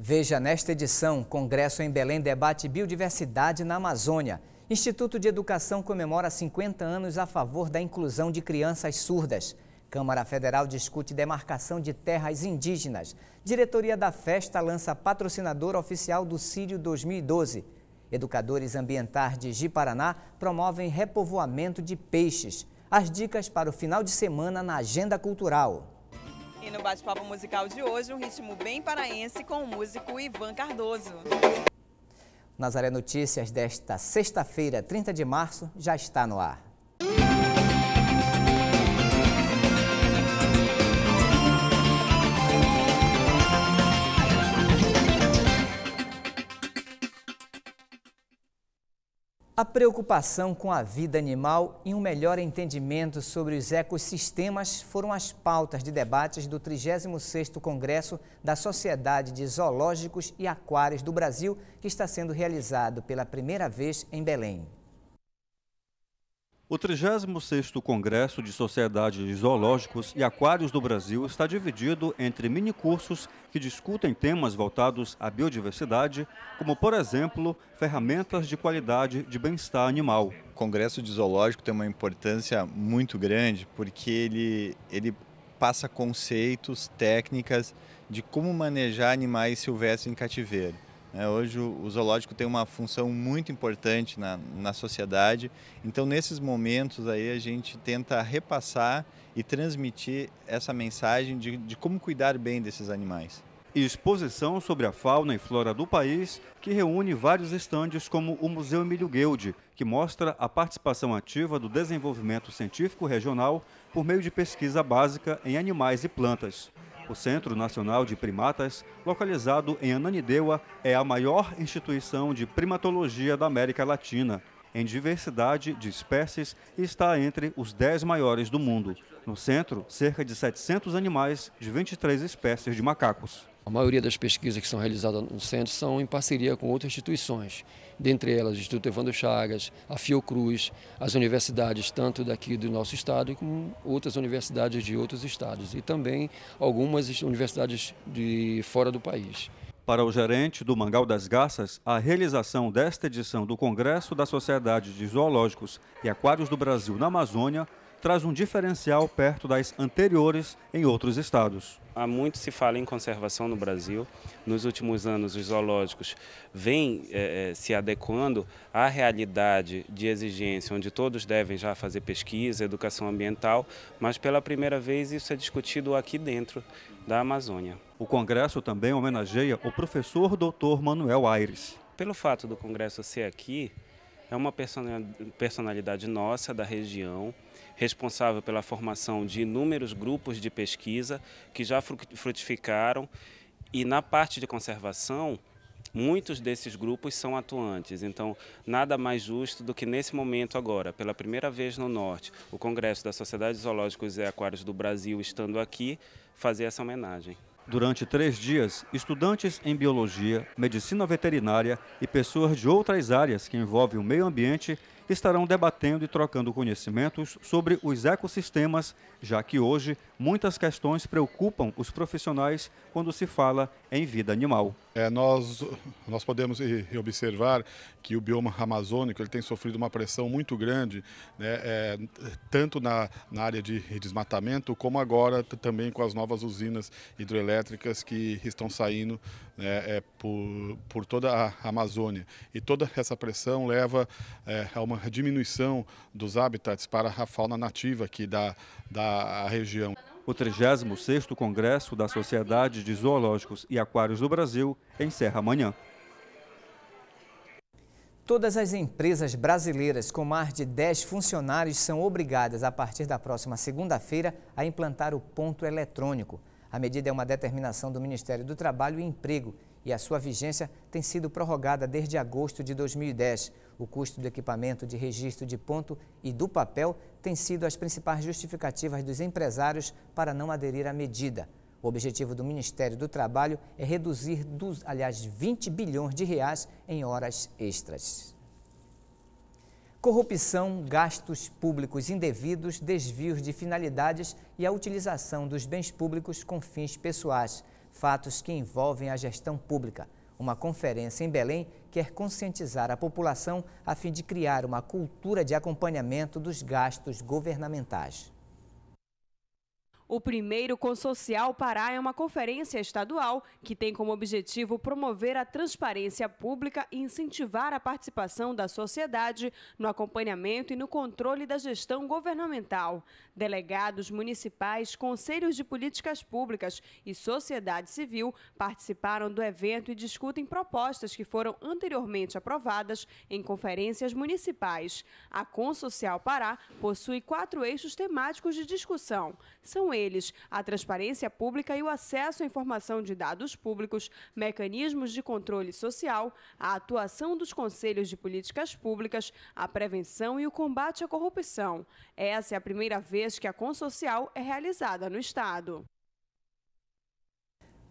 Veja nesta edição, Congresso em Belém debate biodiversidade na Amazônia. Instituto de Educação comemora 50 anos a favor da inclusão de crianças surdas. Câmara Federal discute demarcação de terras indígenas. Diretoria da Festa lança patrocinador oficial do Círio 2012. Educadores ambientais de Ji-Paraná promovem repovoamento de peixes. As dicas para o final de semana na Agenda Cultural. E no bate-papo musical de hoje, um ritmo bem paraense com o músico Ivan Cardoso. Nazaré Notícias desta sexta-feira, 30 de março, já está no ar. A preocupação com a vida animal e um melhor entendimento sobre os ecossistemas foram as pautas de debates do 36º Congresso da Sociedade de Zoológicos e Aquários do Brasil, que está sendo realizado pela primeira vez em Belém. O 36º Congresso de Sociedades de Zoológicos e Aquários do Brasil está dividido entre minicursos que discutem temas voltados à biodiversidade, como, por exemplo, ferramentas de qualidade de bem-estar animal. O Congresso de Zoológico tem uma importância muito grande porque ele, ele passa conceitos, técnicas de como manejar animais silvestres em cativeiro. É, hoje o, o, zoológico tem uma função muito importante na, na sociedade, então nesses momentos aí a gente tenta repassar e transmitir essa mensagem de, de como cuidar bem desses animais. Exposição sobre a fauna e flora do país, que reúne vários estandes como o Museu Emílio Guild, que mostra a participação ativa do desenvolvimento científico regional por meio de pesquisa básica em animais e plantas. O Centro Nacional de Primatas, localizado em Ananindeua, é a maior instituição de primatologia da América Latina. Em diversidade de espécies, está entre os 10 maiores do mundo. No centro, cerca de 700 animais de 23 espécies de macacos. A maioria das pesquisas que são realizadas no centro são em parceria com outras instituições, dentre elas o Instituto Evandro Chagas, a Fiocruz, as universidades tanto daqui do nosso estado como outras universidades de outros estados e também algumas universidades de fora do país. Para o gerente do Mangal das Garças, a realização desta edição do Congresso da Sociedade de Zoológicos e Aquários do Brasil na Amazônia traz um diferencial perto das anteriores em outros estados. Há muito se fala em conservação no Brasil. Nos últimos anos, os zoológicos vêm eh, eh, se adequando à realidade de exigência, onde todos devem já fazer pesquisa, educação ambiental, mas pela primeira vez isso é discutido aqui dentro da Amazônia. O Congresso também homenageia o professor Dr. Manuel Aires. Pelo fato do Congresso ser aqui, é uma personalidade nossa da região, responsável pela formação de inúmeros grupos de pesquisa que já frutificaram e na parte de conservação muitos desses grupos são atuantes. Então, nada mais justo do que nesse momento agora, pela primeira vez no Norte, o Congresso da Sociedade Zoológicos e Aquários do Brasil estando aqui, fazer essa homenagem. Durante três dias, estudantes em biologia, medicina veterinária e pessoas de outras áreas que envolvem o meio ambiente estarão debatendo e trocando conhecimentos sobre os ecossistemas, já que hoje muitas questões preocupam os profissionais quando se fala em vida animal. É, nós, nós podemos observar que o bioma amazônico ele tem sofrido uma pressão muito grande, né, é, tanto na, na área de desmatamento, como agora também com as novas usinas hidrelétricas que estão saindo né, é, por, por toda a Amazônia. E toda essa pressão leva é, a uma diminuição dos habitats para a fauna nativa aqui da, da região. O 36º Congresso da Sociedade de Zoológicos e Aquários do Brasil encerra amanhã. Todas as empresas brasileiras com mais de 10 funcionários são obrigadas, a partir da próxima segunda-feira, a implantar o ponto eletrônico. A medida é uma determinação do Ministério do Trabalho e Emprego e a sua vigência tem sido prorrogada desde agosto de 2010. O custo do equipamento de registro de ponto e do papel tem sido as principais justificativas dos empresários para não aderir à medida. O objetivo do Ministério do Trabalho é reduzir, dos, aliás, 20 bilhões de reais em horas extras corrupção, gastos públicos indevidos, desvios de finalidades e a utilização dos bens públicos com fins pessoais, fatos que envolvem a gestão pública. Uma conferência em Belém quer conscientizar a população a fim de criar uma cultura de acompanhamento dos gastos governamentais. O primeiro Consocial Pará é uma conferência estadual que tem como objetivo promover a transparência pública e incentivar a participação da sociedade no acompanhamento e no controle da gestão governamental. Delegados municipais, conselhos de políticas públicas e sociedade civil participaram do evento e discutem propostas que foram anteriormente aprovadas em conferências municipais. A Consocial Pará possui quatro eixos temáticos de discussão. São eles a transparência pública e o acesso à informação de dados públicos, mecanismos de controle social, a atuação dos conselhos de políticas públicas, a prevenção e o combate à corrupção. Essa é a primeira vez que a Consocial é realizada no Estado.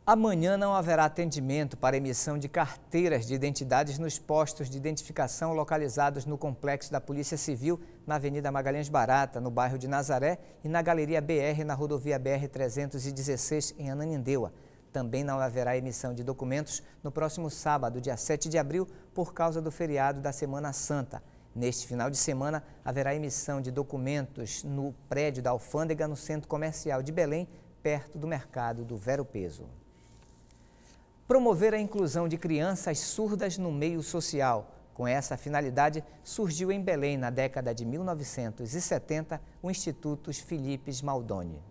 Amanhã não haverá atendimento para emissão de carteiras de identidades nos postos de identificação localizados no complexo da Polícia Civil, na Avenida Magalhães Barata, no bairro de Nazaré, e na Galeria BR, na rodovia BR-316, em Ananindeua. Também não haverá emissão de documentos no próximo sábado, dia 7 de abril, por causa do feriado da Semana Santa. Neste final de semana, haverá emissão de documentos no prédio da Alfândega, no Centro Comercial de Belém, perto do mercado do Vero Peso promover a inclusão de crianças surdas no meio social. Com essa finalidade, surgiu em Belém, na década de 1970, o Instituto Filipe Maldoni.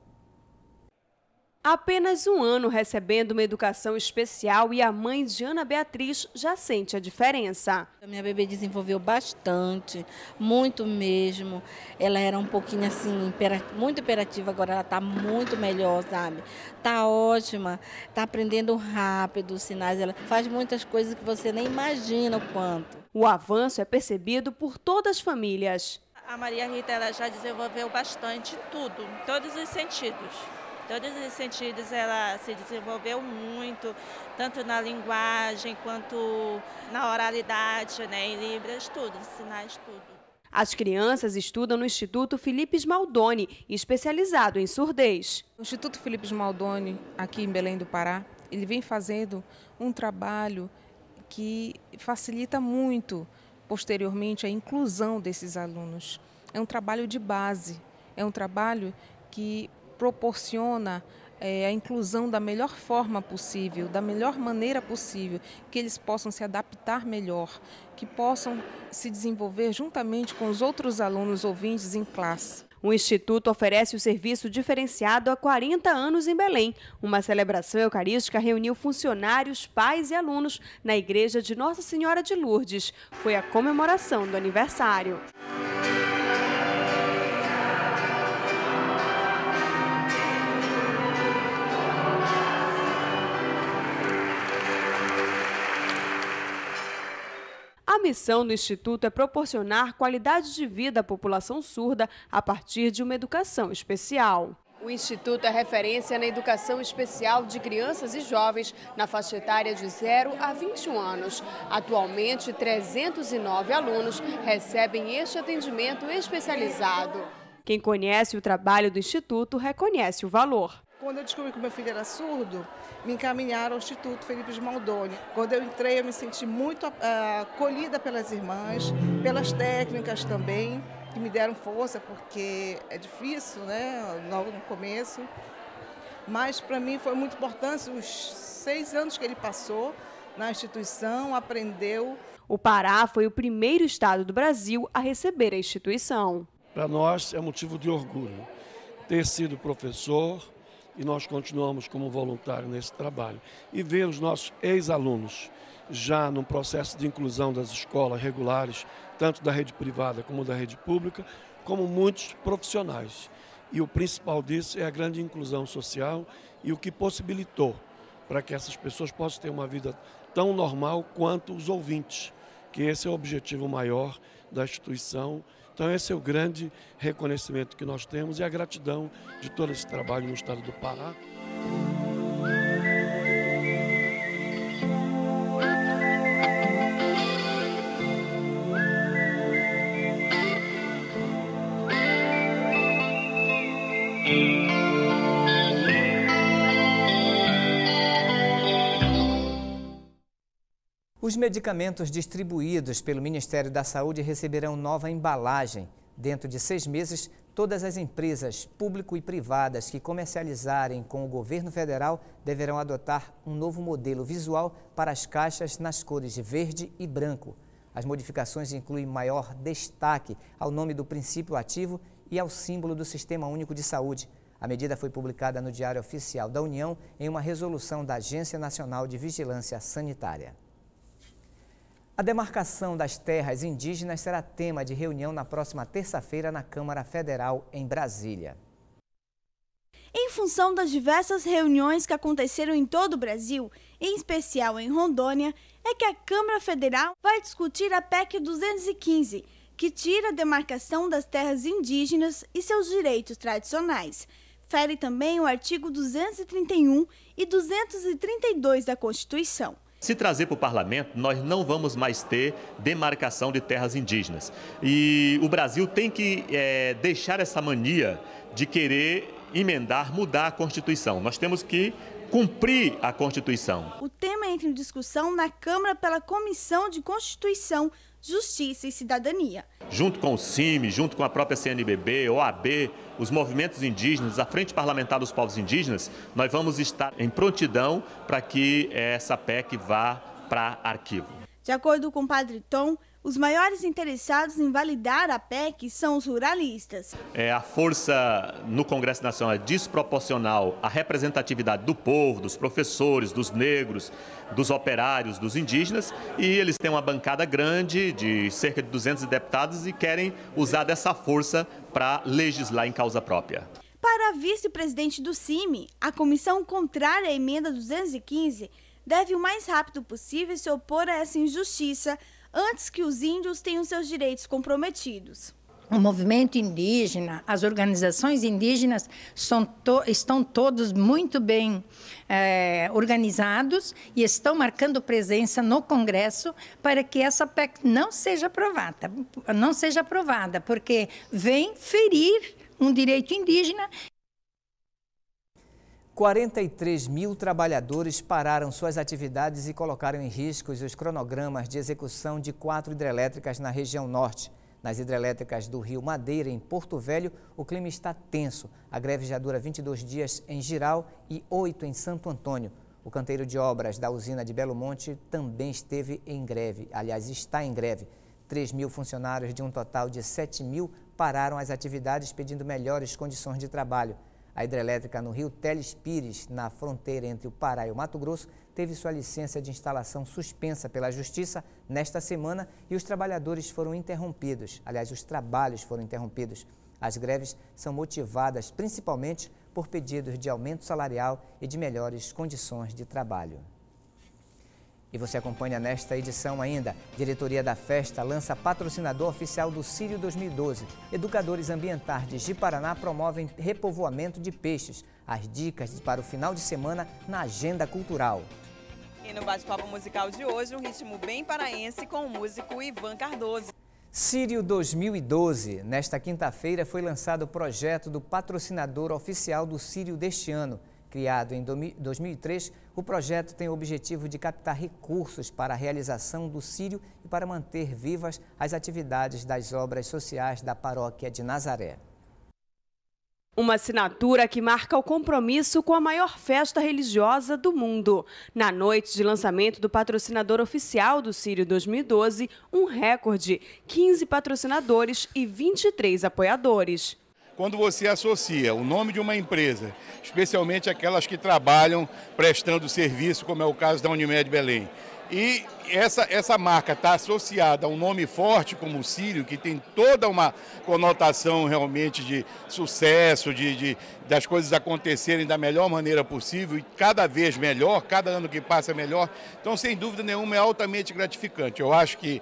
Apenas um ano recebendo uma educação especial e a mãe de Ana Beatriz já sente a diferença. A minha bebê desenvolveu bastante, muito mesmo. Ela era um pouquinho assim, muito imperativa, agora ela está muito melhor, sabe? Está ótima, está aprendendo rápido os sinais, ela faz muitas coisas que você nem imagina o quanto. O avanço é percebido por todas as famílias. A Maria Rita ela já desenvolveu bastante tudo, em todos os sentidos todos os sentidos ela se desenvolveu muito, tanto na linguagem quanto na oralidade, né, em Libras, tudo, em sinais, tudo. As crianças estudam no Instituto Felipe Smaldoni, especializado em surdez. O Instituto Felipe Smaldoni, aqui em Belém do Pará, ele vem fazendo um trabalho que facilita muito, posteriormente, a inclusão desses alunos. É um trabalho de base, é um trabalho que proporciona é, a inclusão da melhor forma possível, da melhor maneira possível, que eles possam se adaptar melhor, que possam se desenvolver juntamente com os outros alunos ouvintes em classe. O Instituto oferece o serviço diferenciado há 40 anos em Belém. Uma celebração eucarística reuniu funcionários, pais e alunos na igreja de Nossa Senhora de Lourdes. Foi a comemoração do aniversário. missão do Instituto é proporcionar qualidade de vida à população surda a partir de uma educação especial. O Instituto é referência na educação especial de crianças e jovens na faixa etária de 0 a 21 anos. Atualmente, 309 alunos recebem este atendimento especializado. Quem conhece o trabalho do Instituto reconhece o valor. Quando eu descobri que meu filho era surdo, me encaminharam ao Instituto Felipe de Maldoni. Quando eu entrei, eu me senti muito ah, acolhida pelas irmãs, pelas técnicas também, que me deram força, porque é difícil, né? Logo no começo. Mas para mim foi muito importante os seis anos que ele passou na instituição, aprendeu. O Pará foi o primeiro estado do Brasil a receber a instituição. Para nós é motivo de orgulho ter sido professor, e nós continuamos como voluntário nesse trabalho. E ver os nossos ex-alunos já no processo de inclusão das escolas regulares, tanto da rede privada como da rede pública, como muitos profissionais. E o principal disso é a grande inclusão social e o que possibilitou para que essas pessoas possam ter uma vida tão normal quanto os ouvintes que esse é o objetivo maior da instituição. Então, esse é o grande reconhecimento que nós temos e a gratidão de todo esse trabalho no estado do Pará. Os medicamentos distribuídos pelo Ministério da Saúde receberão nova embalagem. Dentro de seis meses, todas as empresas, público e privadas, que comercializarem com o governo federal deverão adotar um novo modelo visual para as caixas nas cores de verde e branco. As modificações incluem maior destaque ao nome do princípio ativo e ao símbolo do Sistema Único de Saúde. A medida foi publicada no Diário Oficial da União em uma resolução da Agência Nacional de Vigilância Sanitária. A demarcação das terras indígenas será tema de reunião na próxima terça-feira na Câmara Federal, em Brasília. Em função das diversas reuniões que aconteceram em todo o Brasil, em especial em Rondônia, é que a Câmara Federal vai discutir a PEC 215, que tira a demarcação das terras indígenas e seus direitos tradicionais. Fere também o artigo 231 e 232 da Constituição. Se trazer para o parlamento, nós não vamos mais ter demarcação de terras indígenas. E o Brasil tem que é, deixar essa mania de querer emendar, mudar a Constituição. Nós temos que cumprir a Constituição. O tema entra em discussão na Câmara pela Comissão de Constituição Justiça e Cidadania. Junto com o CIMI, junto com a própria CNBB, OAB, os movimentos indígenas, a Frente Parlamentar dos Povos Indígenas, nós vamos estar em prontidão para que essa PEC vá para arquivo. De acordo com o padre Tom, os maiores interessados em validar a PEC são os ruralistas. É, a força no Congresso Nacional é desproporcional à representatividade do povo, dos professores, dos negros, dos operários, dos indígenas, e eles têm uma bancada grande de cerca de 200 deputados e querem usar dessa força para legislar em causa própria. Para a vice-presidente do CIMI, a comissão contrária à emenda 215 deve o mais rápido possível se opor a essa injustiça antes que os índios tenham seus direitos comprometidos. O movimento indígena, as organizações indígenas to estão todos muito bem é, organizados e estão marcando presença no Congresso para que essa PEC não seja aprovada, não seja aprovada, porque vem ferir um direito indígena 43 mil trabalhadores pararam suas atividades e colocaram em riscos os cronogramas de execução de quatro hidrelétricas na região norte. Nas hidrelétricas do Rio Madeira, em Porto Velho, o clima está tenso. A greve já dura 22 dias em Giral e 8 em Santo Antônio. O canteiro de obras da usina de Belo Monte também esteve em greve, aliás, está em greve. 3 mil funcionários de um total de 7 mil pararam as atividades pedindo melhores condições de trabalho. A hidrelétrica no rio Teles Pires, na fronteira entre o Pará e o Mato Grosso, teve sua licença de instalação suspensa pela Justiça nesta semana e os trabalhadores foram interrompidos. Aliás, os trabalhos foram interrompidos. As greves são motivadas principalmente por pedidos de aumento salarial e de melhores condições de trabalho. E você acompanha nesta edição ainda. Diretoria da Festa lança patrocinador oficial do Círio 2012. Educadores ambientais de Paraná promovem repovoamento de peixes. As dicas para o final de semana na Agenda Cultural. E no bate-papo musical de hoje, um ritmo bem paraense com o músico Ivan Cardoso. Sírio 2012. Nesta quinta-feira foi lançado o projeto do patrocinador oficial do Sírio deste ano. Criado em 2003, o projeto tem o objetivo de captar recursos para a realização do Sírio e para manter vivas as atividades das obras sociais da paróquia de Nazaré. Uma assinatura que marca o compromisso com a maior festa religiosa do mundo. Na noite de lançamento do patrocinador oficial do Sírio 2012, um recorde: 15 patrocinadores e 23 apoiadores. Quando você associa o nome de uma empresa, especialmente aquelas que trabalham prestando serviço, como é o caso da Unimed Belém, e essa, essa marca está associada a um nome forte como o Sírio, que tem toda uma conotação realmente de sucesso, de, de, das coisas acontecerem da melhor maneira possível e cada vez melhor, cada ano que passa melhor. Então, sem dúvida nenhuma, é altamente gratificante. Eu acho que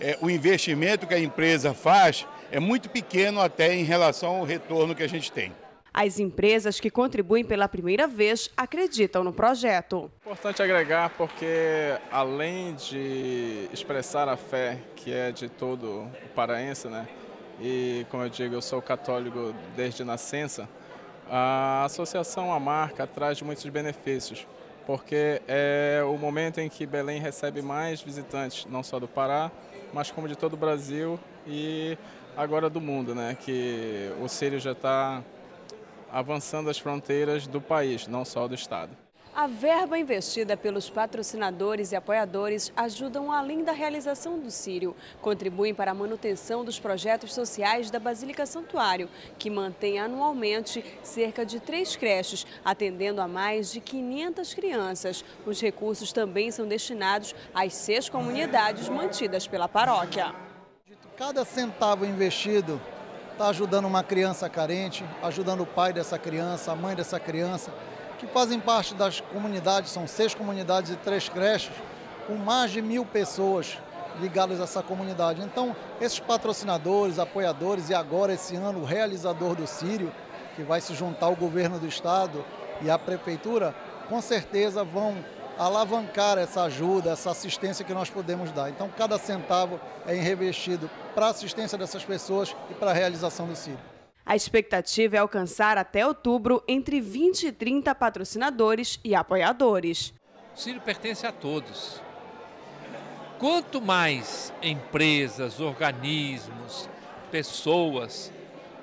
é, o investimento que a empresa faz é muito pequeno até em relação ao retorno que a gente tem. As empresas que contribuem pela primeira vez acreditam no projeto. É importante agregar porque, além de expressar a fé que é de todo o paraense, né? e como eu digo, eu sou católico desde nascença, a associação a marca traz muitos benefícios, porque é o momento em que Belém recebe mais visitantes, não só do Pará, mas como de todo o Brasil, e agora do mundo, né? Que o Sírio já está avançando as fronteiras do país, não só do Estado. A verba investida pelos patrocinadores e apoiadores ajudam além da realização do Sírio, contribuem para a manutenção dos projetos sociais da Basílica Santuário, que mantém anualmente cerca de três creches, atendendo a mais de 500 crianças. Os recursos também são destinados às seis comunidades mantidas pela paróquia. Cada centavo investido está ajudando uma criança carente, ajudando o pai dessa criança, a mãe dessa criança, que fazem parte das comunidades, são seis comunidades e três creches, com mais de mil pessoas ligadas a essa comunidade. Então, esses patrocinadores, apoiadores e agora esse ano o realizador do Sírio, que vai se juntar ao governo do estado e à prefeitura, com certeza vão alavancar essa ajuda, essa assistência que nós podemos dar. Então, cada centavo é revestido para a assistência dessas pessoas e para a realização do CID. A expectativa é alcançar até outubro entre 20 e 30 patrocinadores e apoiadores. O Ciro pertence a todos. Quanto mais empresas, organismos, pessoas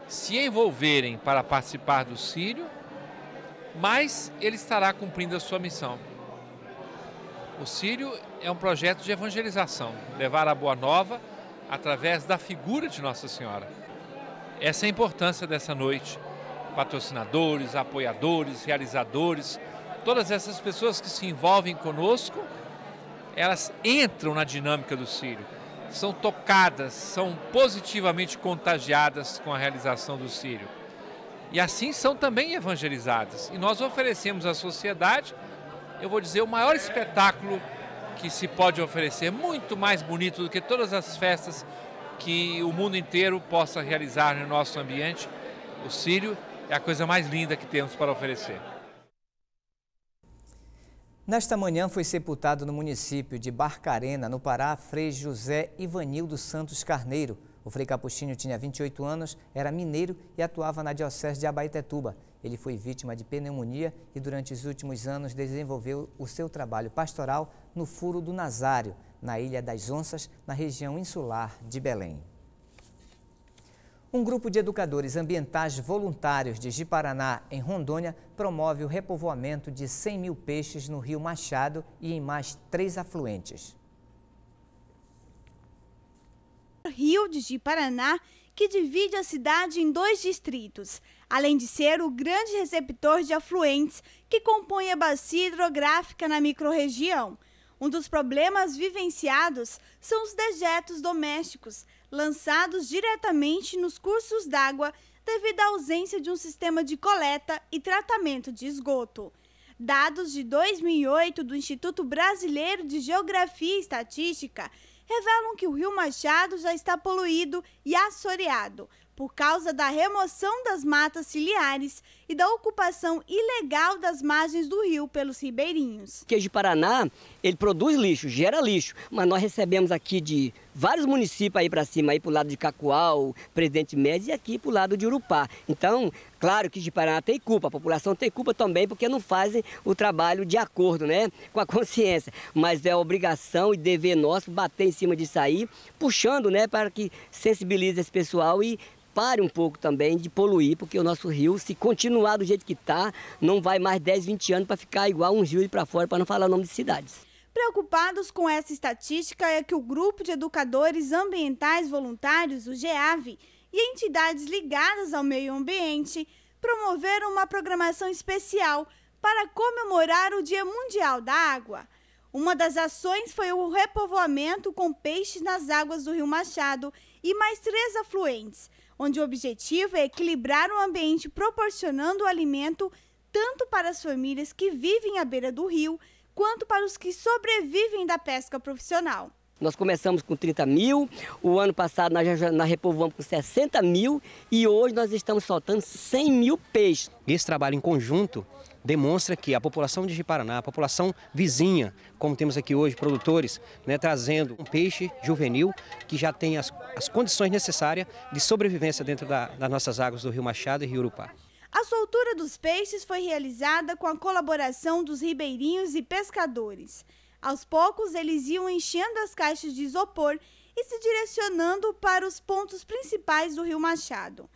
se envolverem para participar do Círio, mais ele estará cumprindo a sua missão. O Círio é um projeto de evangelização, levar a boa nova através da figura de Nossa Senhora. Essa é a importância dessa noite. Patrocinadores, apoiadores, realizadores, todas essas pessoas que se envolvem conosco, elas entram na dinâmica do Círio, são tocadas, são positivamente contagiadas com a realização do Círio. E assim são também evangelizadas. E nós oferecemos à sociedade, eu vou dizer, o maior espetáculo que se pode oferecer, muito mais bonito do que todas as festas que o mundo inteiro possa realizar no nosso ambiente. O Sírio é a coisa mais linda que temos para oferecer. Nesta manhã foi sepultado no município de Barcarena, no Pará, Frei José Ivanildo Santos Carneiro, o Frei Capuchinho tinha 28 anos, era mineiro e atuava na Diocese de Abaetetuba. Ele foi vítima de pneumonia e durante os últimos anos desenvolveu o seu trabalho pastoral no Furo do Nazário, na Ilha das Onças, na região insular de Belém. Um grupo de educadores ambientais voluntários de Jiparaná, em Rondônia, promove o repovoamento de 100 mil peixes no rio Machado e em mais três afluentes. Rio de Paraná, que divide a cidade em dois distritos, além de ser o grande receptor de afluentes que compõe a bacia hidrográfica na microrregião. Um dos problemas vivenciados são os dejetos domésticos, lançados diretamente nos cursos d'água devido à ausência de um sistema de coleta e tratamento de esgoto. Dados de 2008 do Instituto Brasileiro de Geografia e Estatística revelam que o Rio Machado já está poluído e assoreado por causa da remoção das matas ciliares e da ocupação ilegal das margens do rio pelos ribeirinhos. Queijo Paraná ele produz lixo, gera lixo, mas nós recebemos aqui de vários municípios aí para cima, aí para o lado de Cacoal, Presidente Médici e aqui para o lado de Urupá. Então, claro que de Paraná tem culpa, a população tem culpa também porque não fazem o trabalho de acordo né, com a consciência, mas é obrigação e dever nosso bater em cima disso aí, puxando né, para que sensibilize esse pessoal e pare um pouco também de poluir, porque o nosso rio, se continuar do jeito que está, não vai mais 10, 20 anos para ficar igual um rio de para fora, para não falar o nome de cidades. Preocupados com essa estatística é que o Grupo de Educadores Ambientais Voluntários, o GEAV, e entidades ligadas ao meio ambiente promoveram uma programação especial para comemorar o Dia Mundial da Água. Uma das ações foi o repovoamento com peixes nas águas do Rio Machado e mais três afluentes, onde o objetivo é equilibrar o ambiente proporcionando alimento tanto para as famílias que vivem à beira do rio, quanto para os que sobrevivem da pesca profissional. Nós começamos com 30 mil, o ano passado nós, já, nós repovoamos com 60 mil e hoje nós estamos soltando 100 mil peixes. Esse trabalho em conjunto demonstra que a população de Jiparaná, a população vizinha, como temos aqui hoje, produtores, né, trazendo um peixe juvenil que já tem as, as condições necessárias de sobrevivência dentro da, das nossas águas do Rio Machado e Rio Urupá. A soltura dos peixes foi realizada com a colaboração dos ribeirinhos e pescadores. Aos poucos, eles iam enchendo as caixas de isopor e se direcionando para os pontos principais do Rio Machado.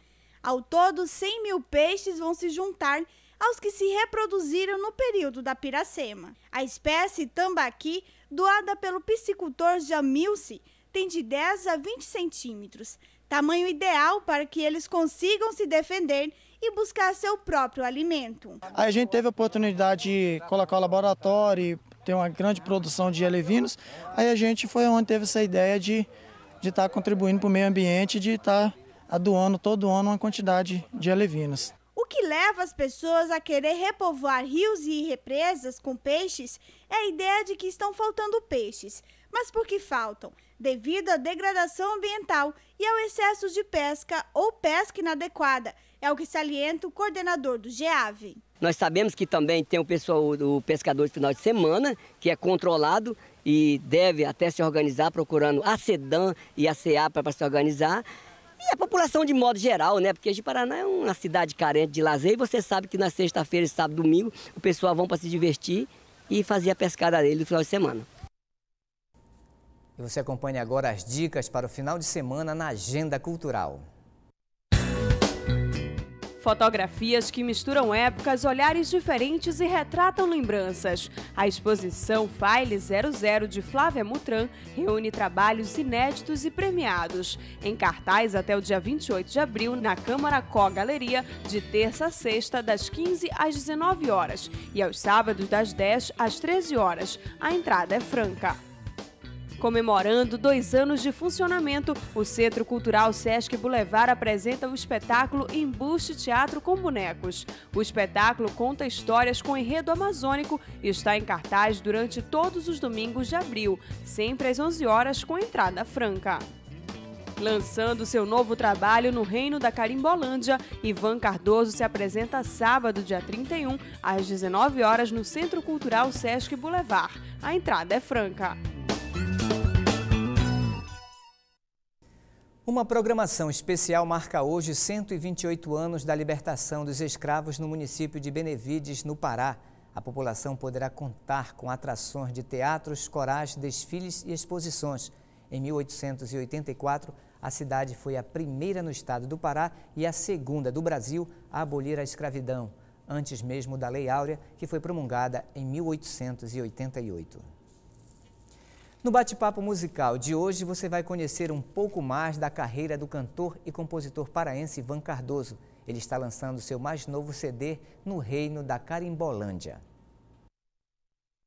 Ao todo, 100 mil peixes vão se juntar aos que se reproduziram no período da piracema. A espécie tambaqui, doada pelo piscicultor Jamilce, tem de 10 a 20 centímetros, tamanho ideal para que eles consigam se defender e buscar seu próprio alimento. A gente teve a oportunidade de colocar o laboratório, ter uma grande produção de alevinos, aí a gente foi onde teve essa ideia de de estar tá contribuindo para o meio ambiente, de estar tá doando todo ano uma quantidade de alevinos. O que leva as pessoas a querer repovoar rios e represas com peixes é a ideia de que estão faltando peixes. Mas por que faltam? devido à degradação ambiental e ao excesso de pesca ou pesca inadequada. É o que salienta o coordenador do GEAV. Nós sabemos que também tem o pessoal, do pescador de final de semana, que é controlado e deve até se organizar, procurando a sedã e a cea para se organizar. E a população de modo geral, né? Porque de Paraná é uma cidade carente de lazer e você sabe que na sexta-feira, sábado, domingo, o pessoal vão para se divertir e fazer a pescada dele no final de semana. E você acompanha agora as dicas para o final de semana na Agenda Cultural. Fotografias que misturam épocas, olhares diferentes e retratam lembranças. A exposição File 00 de Flávia Mutran reúne trabalhos inéditos e premiados. Em cartaz até o dia 28 de abril na Câmara Co Galeria, de terça a sexta, das 15 às 19 horas e aos sábados, das 10 às 13 horas. A entrada é franca. Comemorando dois anos de funcionamento, o Centro Cultural Sesc Boulevard apresenta o espetáculo Embuste Teatro com Bonecos. O espetáculo conta histórias com enredo amazônico e está em cartaz durante todos os domingos de abril, sempre às 11 horas com entrada franca. Lançando seu novo trabalho no Reino da Carimbolândia, Ivan Cardoso se apresenta sábado, dia 31, às 19 horas no Centro Cultural Sesc Boulevard. A entrada é franca. Uma programação especial marca hoje 128 anos da libertação dos escravos no município de Benevides, no Pará. A população poderá contar com atrações de teatros, corais, desfiles e exposições. Em 1884, a cidade foi a primeira no estado do Pará e a segunda do Brasil a abolir a escravidão, antes mesmo da Lei Áurea, que foi promulgada em 1888. No bate-papo musical de hoje, você vai conhecer um pouco mais da carreira do cantor e compositor paraense Ivan Cardoso. Ele está lançando seu mais novo CD no reino da Carimbolândia.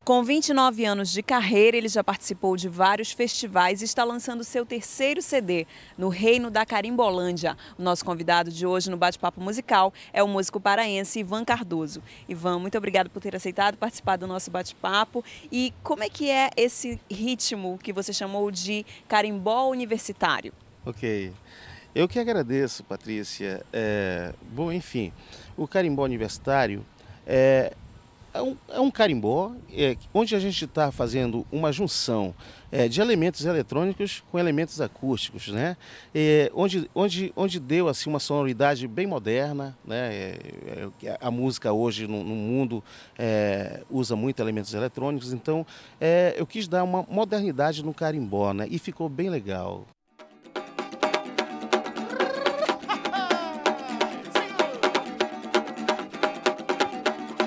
Com 29 anos de carreira, ele já participou de vários festivais e está lançando seu terceiro CD, No Reino da Carimbolândia. O nosso convidado de hoje no Bate-Papo Musical é o músico paraense Ivan Cardoso. Ivan, muito obrigado por ter aceitado participar do nosso bate-papo. E como é que é esse ritmo que você chamou de carimbó universitário? Ok. Eu que agradeço, Patrícia. É... Bom, enfim, o carimbó universitário é, é um, é um carimbó é, onde a gente está fazendo uma junção é, de elementos eletrônicos com elementos acústicos, né? É, onde, onde, onde deu assim uma sonoridade bem moderna, né? É, é, a música hoje no, no mundo é, usa muito elementos eletrônicos, então eu quis dar uma modernidade no carimbó, né? E ficou bem legal.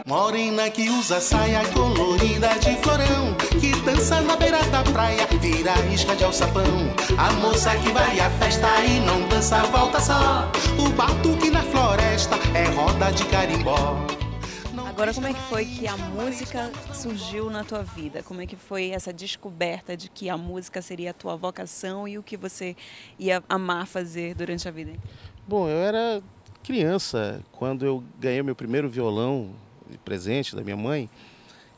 Morena que usa saia colorida de florão, que dança na beira da praia, vira isca de alçapão. A moça que vai à festa e não dança, volta só. O batuque na floresta é roda de carimbó. Agora, como é que foi que a música surgiu na tua vida? Como é que foi essa descoberta de que a música seria a tua vocação e o que você ia amar fazer durante a vida? Bom, eu era criança quando eu ganhei meu primeiro violão presente da minha mãe.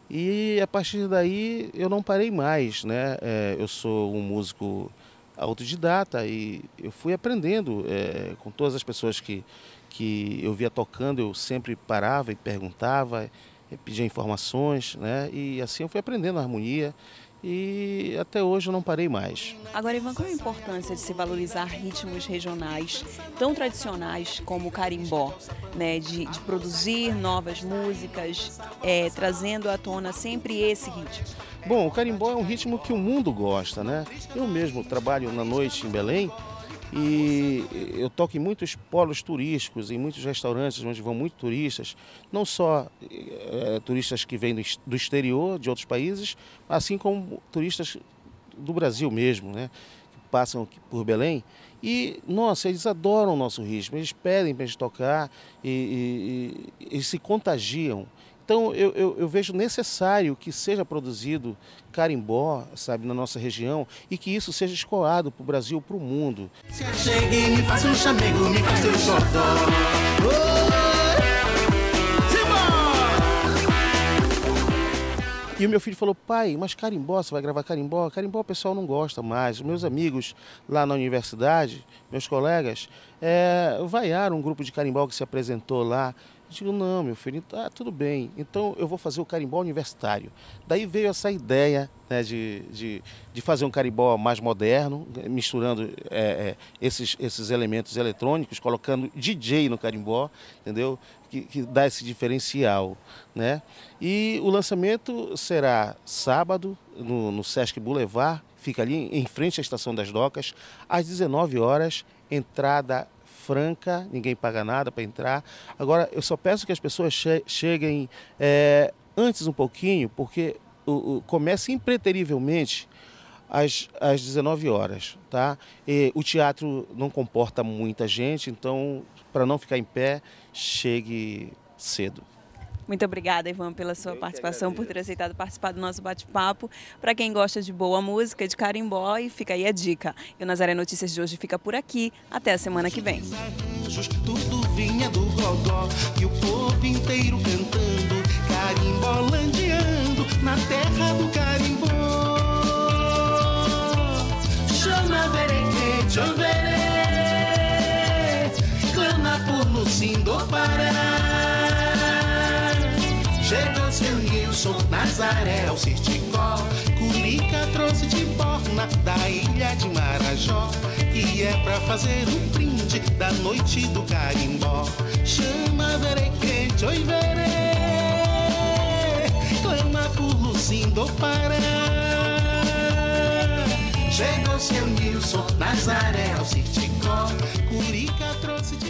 E a partir daí eu não parei mais, né? É, eu sou um músico autodidata e eu fui aprendendo é, com todas as pessoas que, que eu via tocando, eu sempre parava e perguntava, pedia informações, né? E assim eu fui aprendendo a harmonia e até hoje eu não parei mais. Agora, Ivan, qual a importância de se valorizar ritmos regionais tão tradicionais como o carimbó, né? de, de produzir novas músicas, é, trazendo à tona sempre esse ritmo? Bom, o carimbó é um ritmo que o mundo gosta, né? Eu mesmo trabalho na noite em Belém e eu toco em muitos polos turísticos, em muitos restaurantes onde vão muitos turistas, não só é, turistas que vêm do exterior, de outros países, assim como turistas do Brasil mesmo, né? Que passam por Belém e, nossa, eles adoram o nosso ritmo, eles pedem para a gente tocar e, e, e, e se contagiam. Então, eu, eu, eu, vejo necessário que seja produzido carimbó, sabe, na nossa região e que isso seja escoado para o Brasil, para o mundo. Se achegue, me faça um chamego, me faça um E o meu filho falou, pai, mas carimbó, você vai gravar carimbó? Carimbó o pessoal não gosta mais. Meus amigos lá na universidade, meus colegas, é, vaiaram um grupo de carimbó que se apresentou lá digo, não, meu filho, tá tudo bem. Então eu vou fazer o carimbó universitário. Daí veio essa ideia né, de, de, de, fazer um carimbó mais moderno, misturando é, é esses, esses elementos eletrônicos, colocando DJ no carimbó, entendeu? Que, que dá esse diferencial. Né? E o lançamento será sábado, no, no Sesc Boulevard, fica ali em frente à Estação das Docas, às 19 horas, entrada franca, ninguém paga nada para entrar. Agora, eu só peço que as pessoas che cheguem é, antes um pouquinho, porque o, o, começa impreterivelmente às, às 19 horas, tá? E o teatro não comporta muita gente, então, para não ficar em pé, chegue cedo. Muito obrigada, Ivan, pela sua Eu participação, por ter aceitado participar do nosso bate-papo. Para quem gosta de boa música, de carimbó, e fica aí a dica. E o Nazaré Notícias de hoje fica por aqui. Até a semana que vem. Tudo vinha do gogó e o povo inteiro cantando, carimbolandeando na terra do carimbó. Chama chama Clama por no Nazaré, é o Certicó, Curica trouxe de borna da ilha de Marajó, que é pra fazer um brinde da noite do carimbó. Chama verequente, oi verê, clama por Luzim do Pará. Chegou seu Nilson, Nazaré, é o Certicó, Curica trouxe de